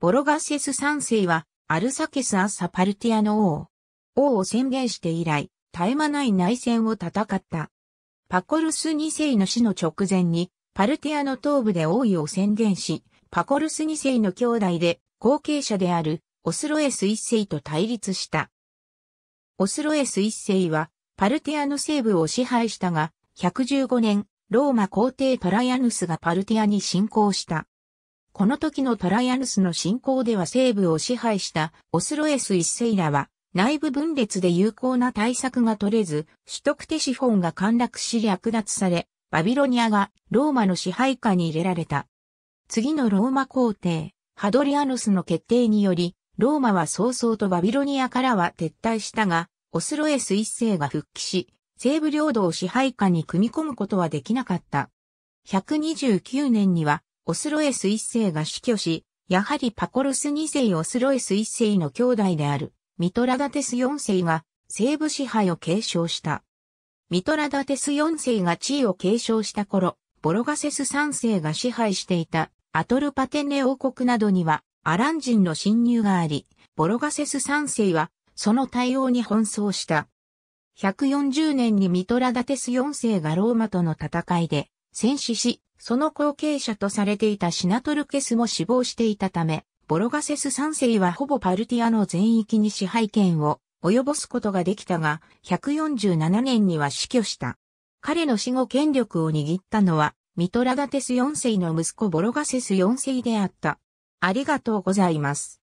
ボロガセス三世は、アルサケス・アッサ・パルティアの王。王を宣言して以来、絶え間ない内戦を戦った。パコルス2世の死の直前に、パルティアの東部で王位を宣言し、パコルス2世の兄弟で後継者であるオスロエス1世と対立した。オスロエス1世はパルティアの西部を支配したが、115年、ローマ皇帝トライアヌスがパルティアに侵攻した。この時のトライアヌスの侵攻では西部を支配したオスロエス一世らは内部分裂で有効な対策が取れず、取得テシフォンが陥落し略奪され、バビロニアがローマの支配下に入れられた。次のローマ皇帝、ハドリアヌスの決定により、ローマは早々とバビロニアからは撤退したが、オスロエス一世が復帰し、西部領土を支配下に組み込むことはできなかった。129年にはオスロエス一世が死去し、やはりパコルス二世オスロエス一世の兄弟である、ミトラダテス四世が西部支配を継承した。ミトラダテス四世が地位を継承した頃、ボロガセス三世が支配していたアトルパテネ王国などにはアラン人の侵入があり、ボロガセス三世はその対応に奔走した。140年にミトラダテス4世がローマとの戦いで戦死し、その後継者とされていたシナトルケスも死亡していたため、ボロガセス3世はほぼパルティアの全域に支配権を及ぼすことができたが、147年には死去した。彼の死後権力を握ったのは、ミトラダテス4世の息子ボロガセス4世であった。ありがとうございます。